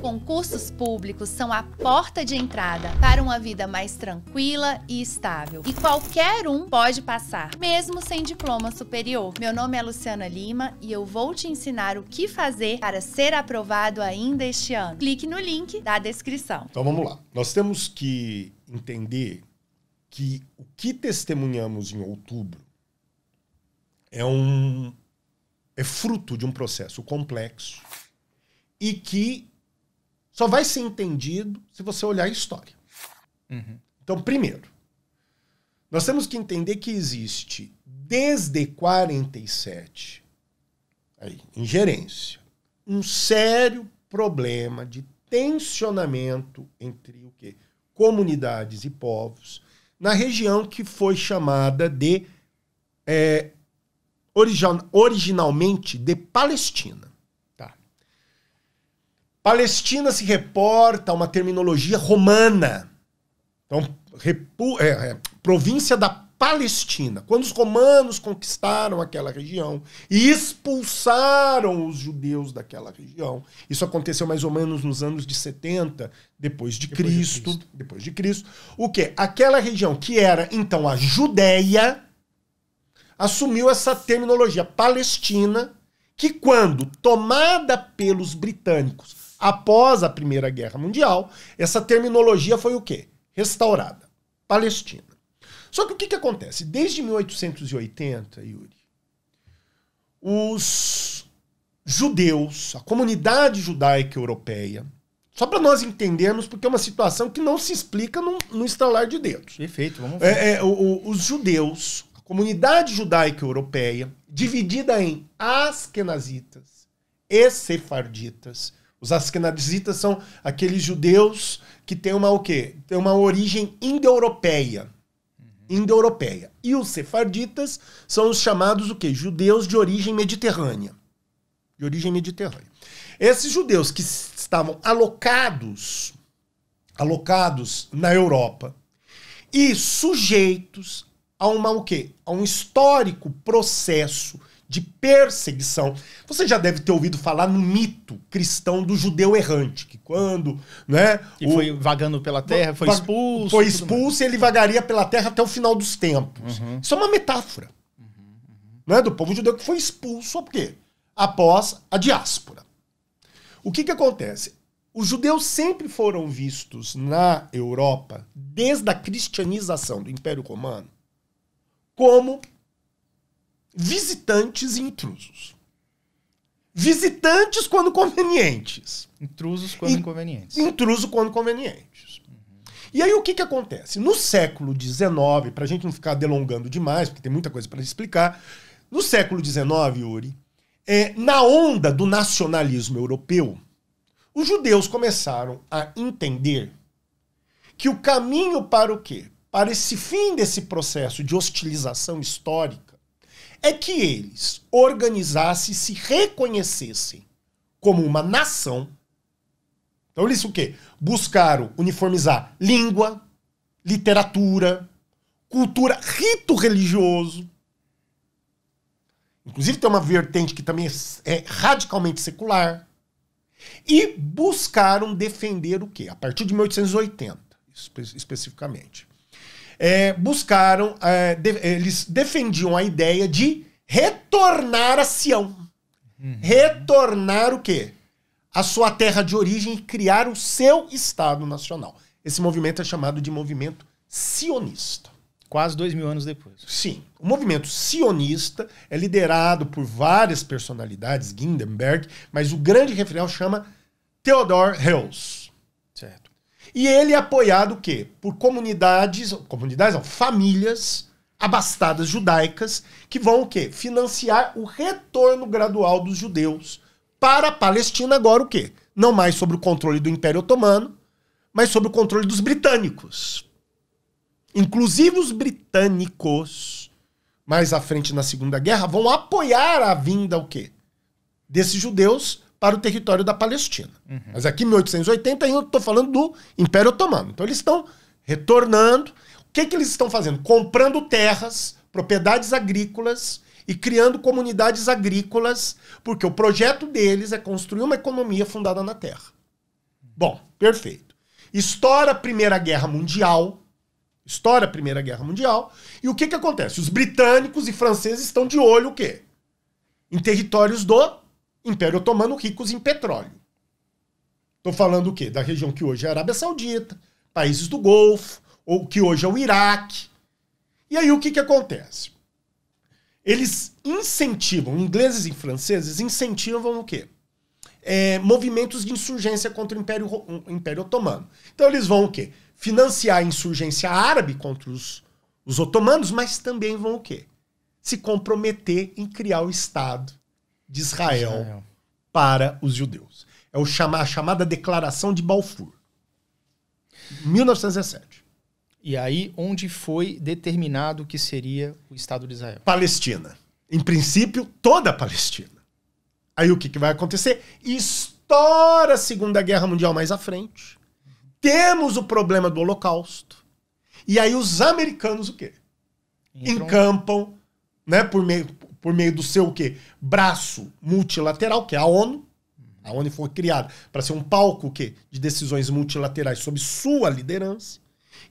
Concursos públicos são a porta de entrada para uma vida mais tranquila e estável. E qualquer um pode passar, mesmo sem diploma superior. Meu nome é Luciana Lima e eu vou te ensinar o que fazer para ser aprovado ainda este ano. Clique no link da descrição. Então vamos lá. Nós temos que entender que o que testemunhamos em outubro é um é fruto de um processo complexo e que só vai ser entendido se você olhar a história. Uhum. Então, primeiro, nós temos que entender que existe desde 47 aí, ingerência, um sério problema de tensionamento entre o que comunidades e povos na região que foi chamada de é, originalmente de Palestina. Palestina se reporta a uma terminologia romana. Então, repu, é, é, província da Palestina. Quando os romanos conquistaram aquela região e expulsaram os judeus daquela região, isso aconteceu mais ou menos nos anos de 70 depois de, depois Cristo, de Cristo, depois de Cristo. O que? Aquela região que era então a Judéia assumiu essa terminologia palestina que quando tomada pelos britânicos Após a Primeira Guerra Mundial, essa terminologia foi o quê? Restaurada. Palestina. Só que o que, que acontece? Desde 1880, Yuri, os judeus, a comunidade judaica europeia, só para nós entendermos, porque é uma situação que não se explica no, no estralar de dedos. Perfeito, vamos é, ver. É, é, o, o, os judeus, a comunidade judaica europeia, dividida em askenazitas e sefarditas, os askenazitas são aqueles judeus que têm uma o quê? Tem uma origem indo-europeia. Uhum. Indo-europeia. E os sefarditas são os chamados o quê? Judeus de origem mediterrânea. De origem mediterrânea. Esses judeus que estavam alocados alocados na Europa e sujeitos a uma o quê? A um histórico processo de perseguição. Você já deve ter ouvido falar no mito cristão do judeu errante, que quando, né, o, foi vagando pela terra, foi expulso, foi expulso e ele vagaria pela terra até o final dos tempos. Uhum. Isso é uma metáfora, uhum, uhum. né, do povo judeu que foi expulso por quê? Após a diáspora. O que que acontece? Os judeus sempre foram vistos na Europa, desde a cristianização do Império Romano, como visitantes e intrusos. Visitantes quando convenientes. Intrusos quando convenientes, inconvenientes. Intruso quando convenientes. Uhum. E aí o que, que acontece? No século XIX, para a gente não ficar delongando demais, porque tem muita coisa para explicar, no século XIX, Yuri, é, na onda do nacionalismo europeu, os judeus começaram a entender que o caminho para o quê? Para esse fim desse processo de hostilização histórica é que eles organizassem, se reconhecessem como uma nação. Então eles o quê? Buscaram uniformizar língua, literatura, cultura, rito religioso. Inclusive tem uma vertente que também é, é radicalmente secular. E buscaram defender o quê? A partir de 1880, espe especificamente é, buscaram, é, de, eles defendiam a ideia de retornar a Sião. Uhum. Retornar o quê? A sua terra de origem e criar o seu Estado Nacional. Esse movimento é chamado de movimento sionista. Quase dois mil anos depois. Sim. O movimento sionista é liderado por várias personalidades, Gindenberg, mas o grande referencial chama Theodor Herzl. E ele é apoiado o quê? Por comunidades, comunidades não, famílias abastadas judaicas que vão o quê? Financiar o retorno gradual dos judeus para a Palestina agora o quê? Não mais sobre o controle do Império Otomano, mas sobre o controle dos britânicos. Inclusive os britânicos, mais à frente na Segunda Guerra, vão apoiar a vinda o quê? Desses judeus para o território da Palestina. Uhum. Mas aqui, em 1880, eu estou falando do Império Otomano. Então, eles estão retornando. O que, que eles estão fazendo? Comprando terras, propriedades agrícolas e criando comunidades agrícolas, porque o projeto deles é construir uma economia fundada na terra. Bom, perfeito. Estoura a Primeira Guerra Mundial. Estoura a Primeira Guerra Mundial. E o que, que acontece? Os britânicos e franceses estão de olho o quê? Em territórios do Império Otomano ricos em petróleo. Estou falando o quê? Da região que hoje é a Arábia Saudita, países do Golfo, ou que hoje é o Iraque. E aí o que, que acontece? Eles incentivam, ingleses e franceses incentivam o quê? É, movimentos de insurgência contra o Império, o Império Otomano. Então eles vão o quê? Financiar a insurgência árabe contra os, os otomanos, mas também vão o quê? Se comprometer em criar o Estado de Israel, Israel. para os judeus. É o chama, a chamada Declaração de Balfour, 1917. E aí, onde foi determinado que seria o Estado de Israel? Palestina. Em princípio, toda a Palestina. Aí o que, que vai acontecer? Estoura a Segunda Guerra Mundial mais à frente. Temos o problema do Holocausto. E aí os americanos o quê? Entram... Encampam, né, por meio por meio do seu o quê? braço multilateral, que é a ONU. A ONU foi criada para ser um palco o quê? de decisões multilaterais sob sua liderança.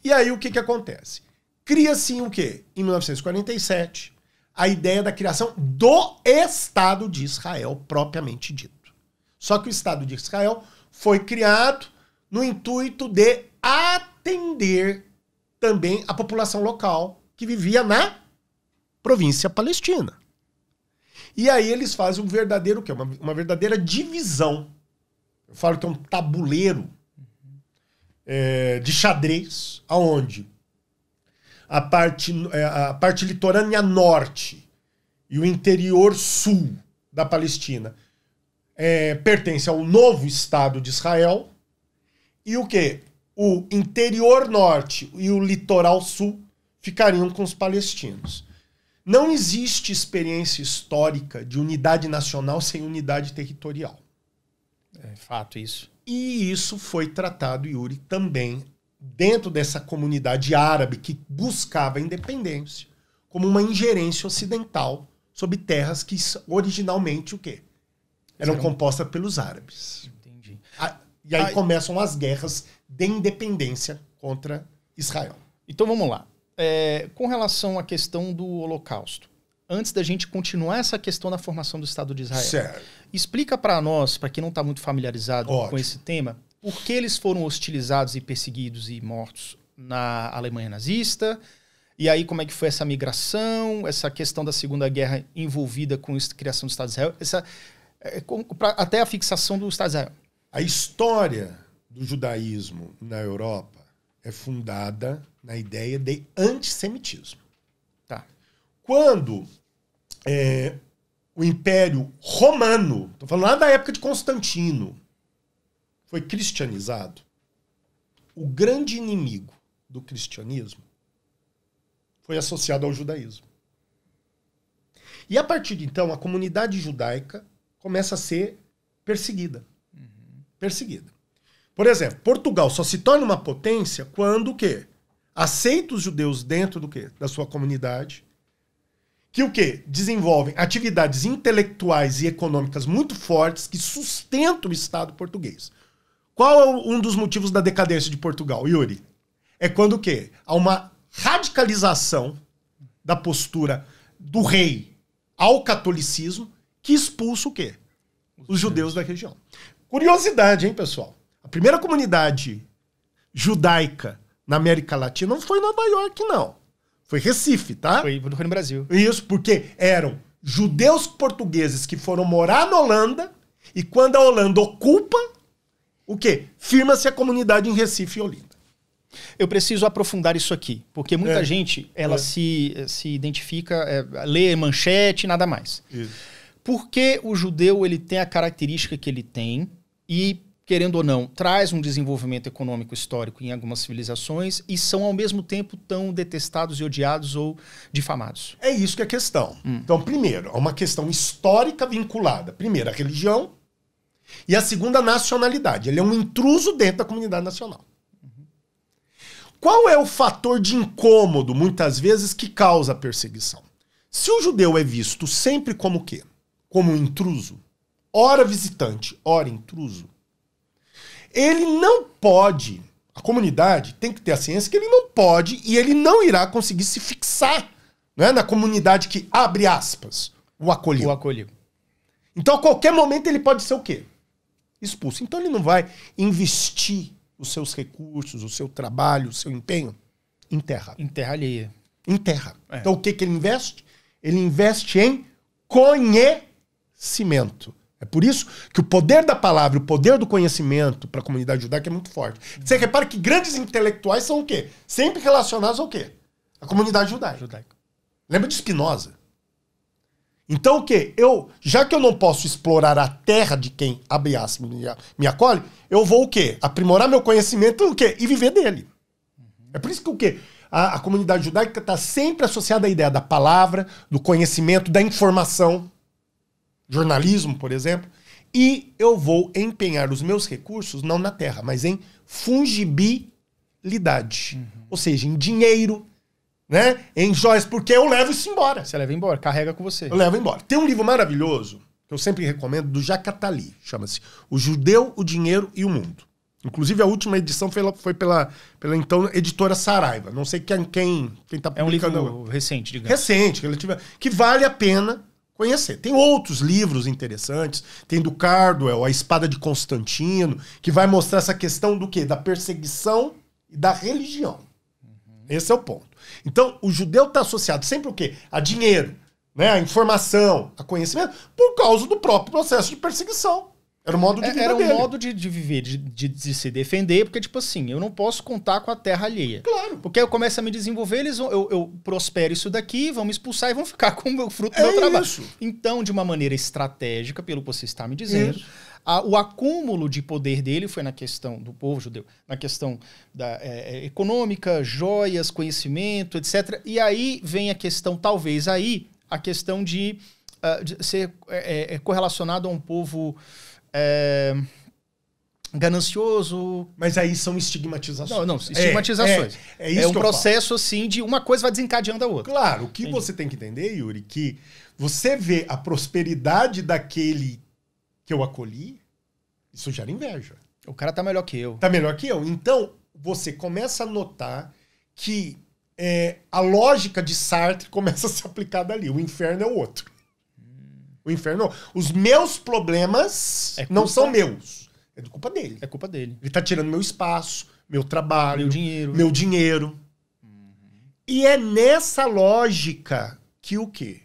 E aí o que, que acontece? Cria-se o quê? Em 1947, a ideia da criação do Estado de Israel, propriamente dito. Só que o Estado de Israel foi criado no intuito de atender também a população local que vivia na província palestina. E aí eles fazem um verdadeiro, que é uma, uma verdadeira divisão. Eu falo que é um tabuleiro é, de xadrez, aonde a parte, eh, a parte litorânea norte e o interior sul da Palestina é, pertence ao novo Estado de Israel e o que? O interior norte e o litoral sul ficariam com os palestinos. Não existe experiência histórica de unidade nacional sem unidade territorial. É fato isso. E isso foi tratado, Yuri, também dentro dessa comunidade árabe que buscava a independência, como uma ingerência ocidental sobre terras que originalmente o quê? Eram, Eram... compostas pelos árabes. Entendi. A... E aí ah, começam as guerras de independência contra Israel. Então vamos lá é, com relação à questão do Holocausto, antes da gente continuar essa questão da formação do Estado de Israel, certo. explica para nós, para quem não está muito familiarizado Ótimo. com esse tema, por que eles foram hostilizados e perseguidos e mortos na Alemanha nazista? E aí, como é que foi essa migração, essa questão da Segunda Guerra envolvida com a criação do Estado de Israel, essa, é, até a fixação do Estado de Israel? A história do judaísmo na Europa é fundada na ideia de antissemitismo. Tá? Quando é, o Império Romano, estou falando lá da época de Constantino, foi cristianizado, o grande inimigo do cristianismo foi associado ao judaísmo. E a partir de então, a comunidade judaica começa a ser perseguida. Uhum. Perseguida. Por exemplo, Portugal só se torna uma potência quando o quê? aceita os judeus dentro do que Da sua comunidade. Que o que Desenvolvem atividades intelectuais e econômicas muito fortes que sustentam o Estado português. Qual é um dos motivos da decadência de Portugal, Yuri? É quando o que Há uma radicalização da postura do rei ao catolicismo que expulsa o quê? Os judeus da região. Curiosidade, hein, pessoal? A primeira comunidade judaica na América Latina não foi Nova York, não. Foi Recife, tá? Foi, foi no Brasil. Isso, porque eram judeus portugueses que foram morar na Holanda e quando a Holanda ocupa, o quê? Firma-se a comunidade em Recife e Olinda. Eu preciso aprofundar isso aqui, porque muita é. gente ela é. se, se identifica, é, lê manchete e nada mais. Isso. Porque o judeu ele tem a característica que ele tem e querendo ou não, traz um desenvolvimento econômico histórico em algumas civilizações e são ao mesmo tempo tão detestados e odiados ou difamados. É isso que é a questão. Hum. Então, primeiro, é uma questão histórica vinculada, primeiro, a religião e a segunda, a nacionalidade. Ele é um intruso dentro da comunidade nacional. Uhum. Qual é o fator de incômodo, muitas vezes, que causa a perseguição? Se o judeu é visto sempre como o quê? Como um intruso, ora visitante, ora intruso, ele não pode, a comunidade tem que ter a ciência que ele não pode e ele não irá conseguir se fixar né, na comunidade que, abre aspas, o acolheu. O acolheu. Então, a qualquer momento, ele pode ser o quê? Expulso. Então, ele não vai investir os seus recursos, o seu trabalho, o seu empenho em terra. Em terra alheia. Em terra. É. Então, o que, que ele investe? Ele investe em conhecimento. É por isso que o poder da palavra, o poder do conhecimento para a comunidade judaica é muito forte. Você repara que grandes intelectuais são o quê? Sempre relacionados ao quê? A comunidade judaica. judaica. Lembra de Spinoza? Então o quê? Eu, já que eu não posso explorar a terra de quem abre me acolhe, eu vou o quê? Aprimorar meu conhecimento o quê? e viver dele. É por isso que o quê? A, a comunidade judaica está sempre associada à ideia da palavra, do conhecimento, da informação jornalismo, por exemplo, e eu vou empenhar os meus recursos não na terra, mas em fungibilidade, uhum. ou seja, em dinheiro, né? Em joias, porque eu levo isso embora. Você leva embora, carrega com você. Eu levo embora. Tem um livro maravilhoso que eu sempre recomendo do Jacatali, chama-se O Judeu, o Dinheiro e o Mundo. Inclusive, a última edição foi, foi pela, pela, então editora Saraiva. Não sei quem quem, quem publicando. Tá é um livro recente, digamos. Recente, que, tiver que vale a pena conhecer. Tem outros livros interessantes, tem do Cardwell, A Espada de Constantino, que vai mostrar essa questão do quê? Da perseguição e da religião. Uhum. Esse é o ponto. Então, o judeu está associado sempre o quê? A dinheiro, né? a informação, a conhecimento, por causa do próprio processo de perseguição. Era o modo de é, Era um modo de, de viver, de, de, de, se defender, porque, tipo assim, eu não posso contar com a terra alheia. Claro. Porque eu começo a me desenvolver, eles vão, eu, eu prospero isso daqui, vão me expulsar e vão ficar com o fruto do é meu trabalho. Isso. Então, de uma maneira estratégica, pelo que você está me dizendo, a, o acúmulo de poder dele foi na questão do povo judeu, na questão da é, é econômica, joias, conhecimento, etc. E aí vem a questão, talvez aí, a questão de, uh, ser é, correlacionado a um povo é, ganancioso. Mas aí são estigmatizações. Não, não, estigmatizações. É, é, é isso é um processo assim de uma coisa vai desencadeando a outra. Claro, o que Entendi. você tem que entender, Yuri, que você vê a prosperidade daquele que eu acolhi, isso gera inveja. O cara tá melhor que eu. Tá melhor que eu. Então, você começa a notar que é, a lógica de Sartre começa a ser aplicada ali. O inferno é o outro. O inferno Os meus problemas é não são meus. É culpa dele. É culpa dele. Ele tá tirando meu espaço, meu trabalho, meu dinheiro. Meu dinheiro. Uhum. E é nessa lógica que o quê?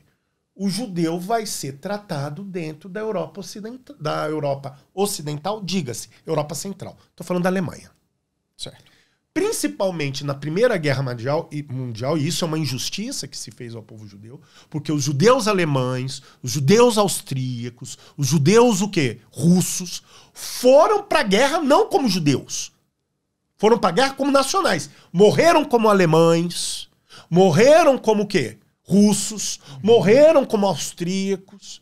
O judeu vai ser tratado dentro da Europa ocidental, da Europa ocidental, diga-se, Europa Central. Estou falando da Alemanha. Certo principalmente na Primeira Guerra Mundial e, mundial, e isso é uma injustiça que se fez ao povo judeu, porque os judeus alemães, os judeus austríacos, os judeus o quê? Russos, foram para a guerra não como judeus. Foram para a guerra como nacionais. Morreram como alemães, morreram como o quê? Russos, morreram como austríacos.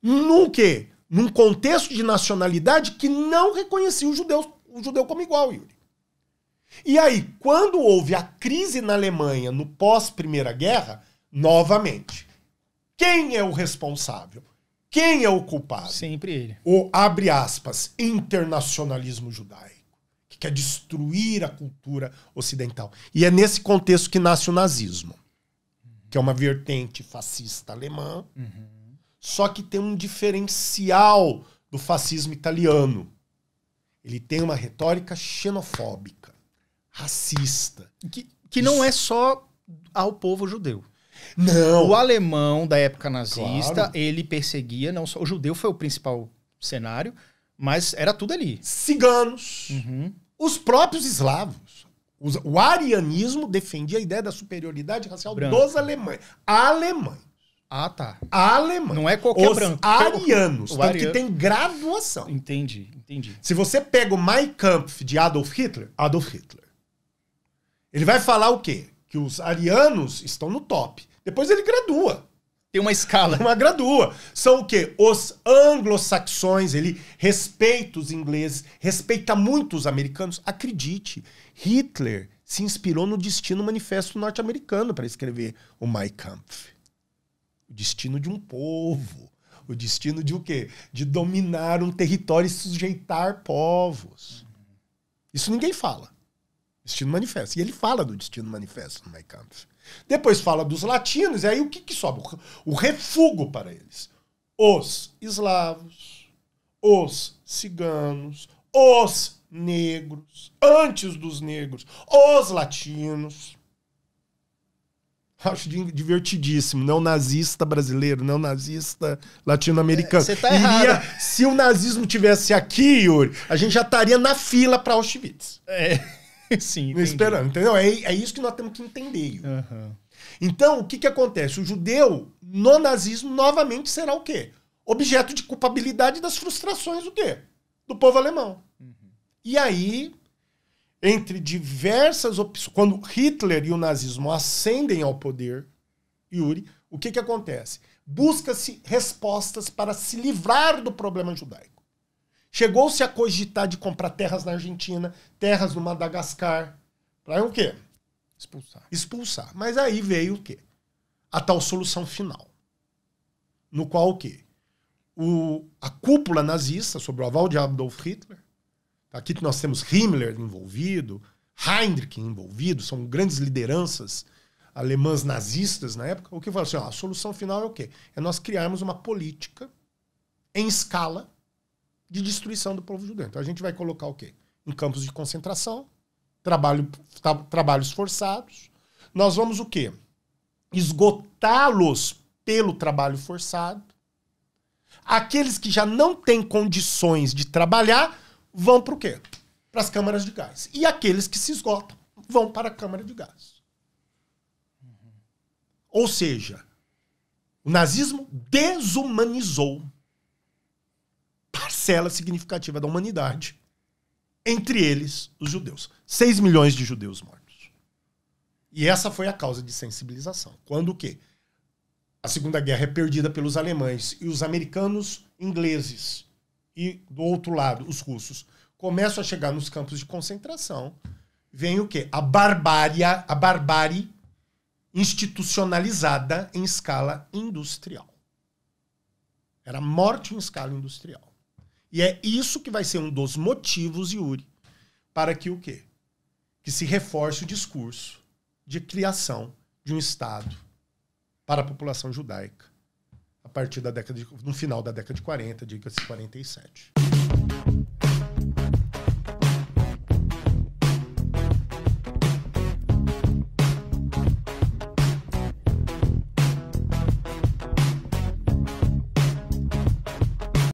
Num quê? Num contexto de nacionalidade que não reconhecia os judeus o judeu como igual, Yuri. E aí, quando houve a crise na Alemanha no pós-Primeira Guerra, novamente, quem é o responsável? Quem é o culpado? Sempre ele. O, abre aspas, internacionalismo judaico, que quer destruir a cultura ocidental. E é nesse contexto que nasce o nazismo, que é uma vertente fascista alemã, uhum. só que tem um diferencial do fascismo italiano ele tem uma retórica xenofóbica, racista. Que, que não é só ao povo judeu. Não. O alemão da época nazista, claro. ele perseguia não só. O judeu foi o principal cenário, mas era tudo ali. Ciganos, uhum. os próprios eslavos. o arianismo defendia a ideia da superioridade racial Branco. dos alemães. Alemães. Ah, tá. Alemã. Não é qualquer Os branco. arianos. O tanto ariano. que tem graduação. Entendi, entendi. Se você pega o Mein Kampf de Adolf Hitler, Adolf Hitler. Ele vai falar o quê? Que os arianos estão no top. Depois ele gradua. Tem uma escala. Uma gradua. São o quê? Os anglo-saxões, ele respeita os ingleses, respeita muito os americanos. Acredite, Hitler se inspirou no Destino Manifesto Norte-Americano para escrever o Mein Kampf. O destino de um povo. O destino de o quê? De dominar um território e sujeitar povos. Isso ninguém fala. Destino manifesto. E ele fala do destino manifesto no Mein Depois fala dos latinos, e aí o que, que sobe? O refúgio para eles. Os eslavos, os ciganos, os negros, antes dos negros, os latinos. Acho divertidíssimo. Não nazista brasileiro, não nazista latino-americano. Você é, tá Iria, errado. Se o nazismo tivesse aqui, Yuri, a gente já estaria na fila para Auschwitz. É. Sim. Entendi. Esperando, entendeu? É, é isso que nós temos que entender. Uhum. Então, o que, que acontece? O judeu, no nazismo, novamente será o quê? Objeto de culpabilidade das frustrações do quê? Do povo alemão. Uhum. E aí, entre diversas opções. Quando Hitler e o nazismo ascendem ao poder, Yuri, o que, que acontece? Busca-se respostas para se livrar do problema judaico. Chegou-se a cogitar de comprar terras na Argentina, terras no Madagascar. Para o quê? Expulsar. Expulsar. Mas aí veio o quê? A tal solução final. No qual o quê? O, a cúpula nazista, sobre o aval de Adolf Hitler, Aqui nós temos Himmler envolvido, Heinrich envolvido, são grandes lideranças alemãs nazistas na época. O que fala assim, ó, a solução final é o quê? É nós criarmos uma política em escala de destruição do povo judeu. Então a gente vai colocar o quê? Em campos de concentração, trabalho, tra trabalhos forçados. Nós vamos o quê? Esgotá-los pelo trabalho forçado. Aqueles que já não têm condições de trabalhar, vão para o quê? Para as câmaras de gás. E aqueles que se esgotam vão para a câmara de gás. Uhum. Ou seja, o nazismo desumanizou parcela significativa da humanidade, entre eles os judeus. 6 milhões de judeus mortos. E essa foi a causa de sensibilização. Quando o quê? A Segunda Guerra é perdida pelos alemães e os americanos, ingleses e do outro lado, os russos começo a chegar nos campos de concentração, vem o quê? A barbária, a barbárie institucionalizada em escala industrial. Era morte em escala industrial. E é isso que vai ser um dos motivos, Yuri, para que o quê? Que se reforce o discurso de criação de um Estado para a população judaica a partir da década de, no final da década de 40, diga-se 47.